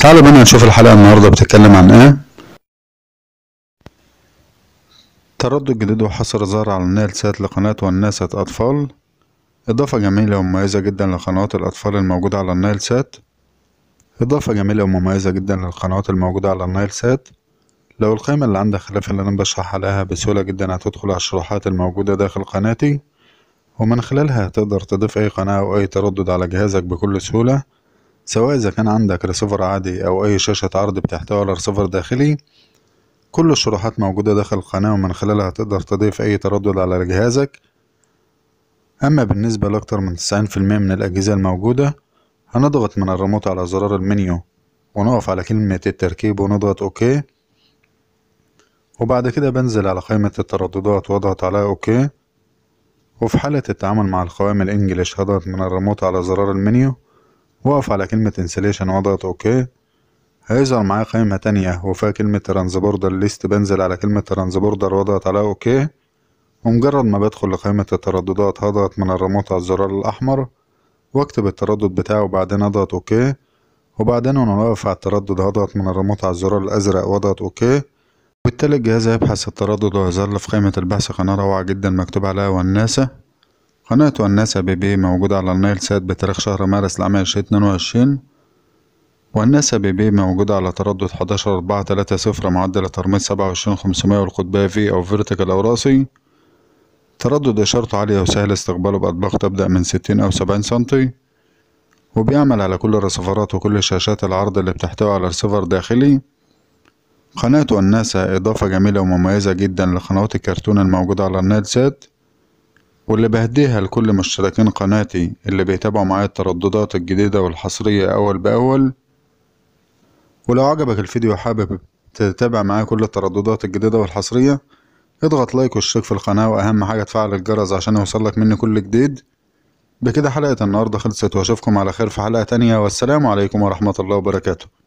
تعالوا بنا نشوف الحلقة النهاردة بتتكلم عن ايه تردد جديد وحصر زار على سات لقناة والناسة أطفال إضافة جميلة ومميزة جدا لقنوات الأطفال الموجودة على سات إضافة جميلة ومميزة جدا للقنوات الموجودة على سات لو القائمة اللي عندك خلاف اللي أنا بشرح عليها بسهولة جدا هتدخل على الشروحات الموجودة داخل قناتي ومن خلالها هتقدر تضيف أي قناة أو أي تردد على جهازك بكل سهولة سواء إذا كان عندك ريسيفر عادي أو أي شاشة عرض بتحتوي على ريسيفر داخلي كل الشروحات موجودة داخل القناة ومن خلالها تقدر تضيف أي تردد على جهازك أما بالنسبة لأكتر من تسعين في المية من الأجهزة الموجودة هنضغط من الريموت على زرار المنيو ونقف على كلمة التركيب ونضغط أوكي وبعد كده بنزل على قائمة الترددات واضغط على أوكي وفي حالة التعامل مع القوائم الإنجليش هضغط من الريموت على زرار المنيو واقف على كلمة انسليشن واضغط اوكي هيظهر معايا قائمة تانية وفيها كلمة ترانز بوردر ليست بنزل على كلمة ترانز بوردر واضغط على اوكي ومجرد ما بدخل لقائمة الترددات هضغط من الريموت على الزرار الأحمر واكتب التردد بتاعه وبعدين اضغط اوكي وبعدين وانا واقف على التردد هضغط من الريموت على الزرار الأزرق واضغط اوكي وبالتالي الجهاز هيبحث التردد ويظهر في قائمة البحث قناة روعة جدا مكتوب عليها والناسا قناة الناس بي بي موجودة على النايل سات بتاريخ شهر مارس العام عشرين اتنين وعشرين والناس بي بي موجودة على تردد حداشر أربعة تلاتة صفر معدل ترميز سبعة وعشرين خمسمية والقطبية في أو فيرتيكال أو راسي تردد إشارته عالية وسهل استقباله بأطباق تبدأ من ستين أو سبعين سنتي وبيعمل على كل الرسيفرات وكل شاشات العرض اللي بتحتوي على رسيفر داخلي قناة الناسا إضافة جميلة ومميزة جدا لقنوات الكرتون الموجودة على النايل سات واللي بهديها لكل مشتركين قناتي اللي بيتابعوا معايا الترددات الجديدة والحصرية أول بأول ولو عجبك الفيديو وحابب تتابع معايا كل الترددات الجديدة والحصرية اضغط لايك واشترك في القناة وأهم حاجة تفعل الجرس عشان يوصلك مني كل جديد بكده حلقة النهاردة خلصت واشوفكم على خير في حلقة تانية والسلام عليكم ورحمة الله وبركاته